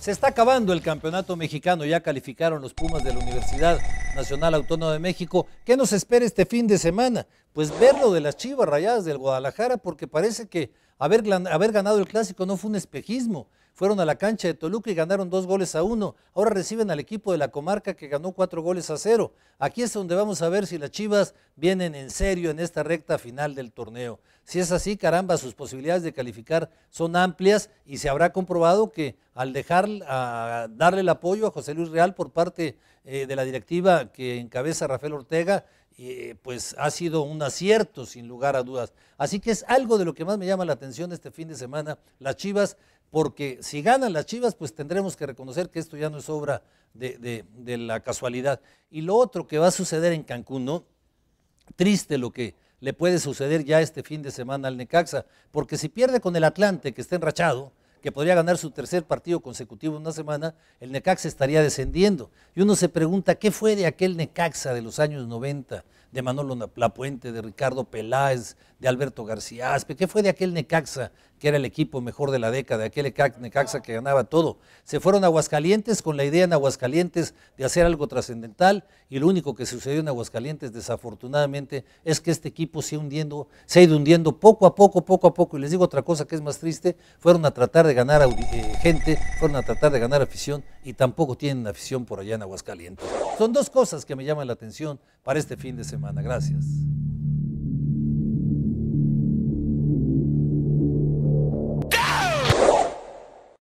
Se está acabando el campeonato mexicano, ya calificaron los Pumas de la universidad. Nacional Autónomo de México. ¿Qué nos espera este fin de semana? Pues ver lo de las chivas rayadas del Guadalajara, porque parece que haber, haber ganado el clásico no fue un espejismo. Fueron a la cancha de Toluca y ganaron dos goles a uno. Ahora reciben al equipo de la comarca que ganó cuatro goles a cero. Aquí es donde vamos a ver si las Chivas vienen en serio en esta recta final del torneo. Si es así, caramba, sus posibilidades de calificar son amplias y se habrá comprobado que al dejar a darle el apoyo a José Luis Real por parte eh, de la directiva que encabeza Rafael Ortega, eh, pues ha sido un acierto sin lugar a dudas. Así que es algo de lo que más me llama la atención este fin de semana, las Chivas, porque si ganan las Chivas, pues tendremos que reconocer que esto ya no es obra de, la casualidad. Y lo otro que va a suceder en Cancún, Triste lo que le puede suceder ya este fin de semana al Necaxa, porque si pierde con el Atlante, que está enrachado, que podría ganar su tercer partido consecutivo en una semana, el Necaxa estaría descendiendo. Y uno se pregunta, ¿qué fue de aquel Necaxa de los años 90? De Manolo Puente, de Ricardo Peláez, de Alberto García Aspe. ¿Qué fue de aquel Necaxa que era el equipo mejor de la década, aquel Necaxa que ganaba todo. Se fueron a Aguascalientes con la idea en Aguascalientes de hacer algo trascendental y lo único que sucedió en Aguascalientes desafortunadamente es que este equipo se, hundiendo, se ha ido hundiendo poco a poco, poco a poco. Y les digo otra cosa que es más triste, fueron a tratar de ganar eh, gente, fueron a tratar de ganar afición y tampoco tienen afición por allá en Aguascalientes. Son dos cosas que me llaman la atención para este fin de semana. Gracias.